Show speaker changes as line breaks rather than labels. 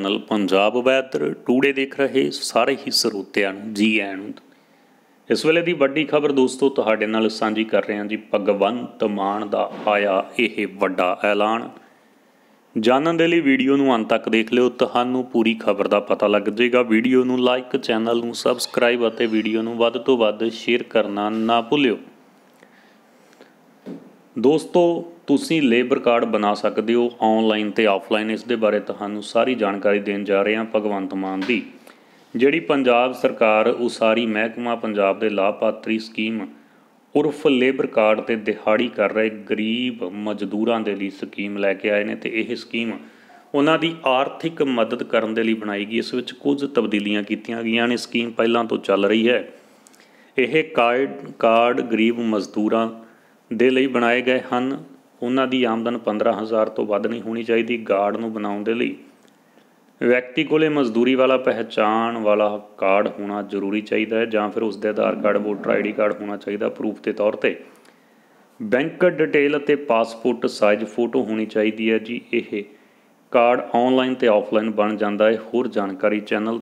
channel Punjab weather today ਦੇਖ ਰਹੇ ਸਾਰੇ ਹੀ ਸਰੋਤਿਆਂ ਨੂੰ ਜੀ ਆਇਆਂ ਨੂੰ ਇਸ ਵੇਲੇ ਦੀ ਵੱਡੀ ਖਬਰ ਦੋਸਤੋ ਤੁਹਾਡੇ ਨਾਲ ਸਾਂਝੀ ਕਰ ਰਹੇ ਹਾਂ ਜੀ ਭਗਵੰਤ ਮਾਨ ਦਾ ਆਇਆ ਇਹ ਵੱਡਾ ਐਲਾਨ ਜਾਣਨ ਦੇ ਲਈ ਵੀਡੀਓ ਨੂੰ ਅੰਤ ਤੱਕ ਦੇਖ ਲਿਓ ਤੁਹਾਨੂੰ ਪੂਰੀ ਖਬਰ ਦਾ ਪਤਾ ਲੱਗ ਜਾਏਗਾ ਵੀਡੀਓ ਨੂੰ ਲਾਈਕ ਚੈਨਲ ਨੂੰ ਸਬਸਕ੍ਰਾਈਬ ਅਤੇ ਵੀਡੀਓ ਨੂੰ ਵੱਧ ਤੋਂ ਵੱਧ ਸ਼ੇਅਰ ਕਰਨਾ ਨਾ ਭੁੱਲਿਓ ਦੋਸਤੋ ਤੁਸੀਂ ਲੇਬਰ ਕਾਰਡ ਬਣਾ ਸਕਦੇ ਹੋ ਆਨਲਾਈਨ ਤੇ ਆਫਲਾਈਨ ਇਸ ਦੇ ਬਾਰੇ ਤੁਹਾਨੂੰ ਸਾਰੀ ਜਾਣਕਾਰੀ ਦੇਣ ਜਾ ਰਹੇ ਹਾਂ ਭਗਵੰਤ ਮਾਨ ਦੀ ਜਿਹੜੀ ਪੰਜਾਬ ਸਰਕਾਰ ਉਸਾਰੀ ਮਹਿਕਮਾ ਪੰਜਾਬ ਦੇ ਲਾਭਪਾਤਰੀ ਸਕੀਮ ਉਰਫ ਲੇਬਰ ਕਾਰਡ ਤੇ ਦਿਹਾੜੀ ਕਰ ਰਹੇ ਗਰੀਬ ਮਜ਼ਦੂਰਾਂ ਦੇ ਲਈ ਸਕੀਮ ਲੈ ਕੇ ਆਏ ਨੇ ਤੇ ਇਹ ਸਕੀਮ ਉਹਨਾਂ ਦੀ ਆਰਥਿਕ ਮਦਦ ਕਰਨ ਦੇ ਲਈ ਬਣਾਈ ਗਈ ਇਸ ਵਿੱਚ ਕੁਝ ਤਬਦੀਲੀਆਂ ਕੀਤੀਆਂ ਗਈਆਂ ਨੇ ਸਕੀਮ ਪਹਿਲਾਂ ਤੋਂ ਚੱਲ ਰਹੀ ਹੈ ਇਹ ਕਾਰਡ ਕਾਰਡ ਗਰੀਬ ਮਜ਼ਦੂਰਾਂ ਦੇ ਲਈ ਬਣਾਏ ਗਏ ਹਨ ਉਹਨਾਂ ਦੀ ਆਮਦਨ 15000 ਤੋਂ ਵੱਧ ਨਹੀਂ ਹੋਣੀ ਚਾਹੀਦੀ ਗਾਰਡ ਨੂੰ ਬਣਾਉਣ ਦੇ ਲਈ ਵਿਅਕਤੀ ਕੋਲੇ ਮਜ਼ਦੂਰੀ ਵਾਲਾ ਪਹਿਚਾਣ ਵਾਲਾ ਕਾਰਡ ਹੋਣਾ ਜ਼ਰੂਰੀ ਚਾਹੀਦਾ ਹੈ ਜਾਂ ਫਿਰ ਉਸ ਦੇ Aadhaar card voter ID card ਹੋਣਾ ਚਾਹੀਦਾ ਪ੍ਰੂਫ ਦੇ ਤੌਰ ਤੇ ਬੈਂਕ ਡਿਟੇਲ ਅਤੇ ਪਾਸਪੋਰਟ ਸਾਈਜ਼ ਫੋਟੋ ਹੋਣੀ ਚਾਹੀਦੀ ਹੈ ਜੀ ਇਹ ਕਾਰਡ ਆਨਲਾਈਨ ਤੇ ਆਫਲਾਈਨ ਬਣ ਜਾਂਦਾ ਹੈ ਹੋਰ ਜਾਣਕਾਰੀ ਚੈਨਲ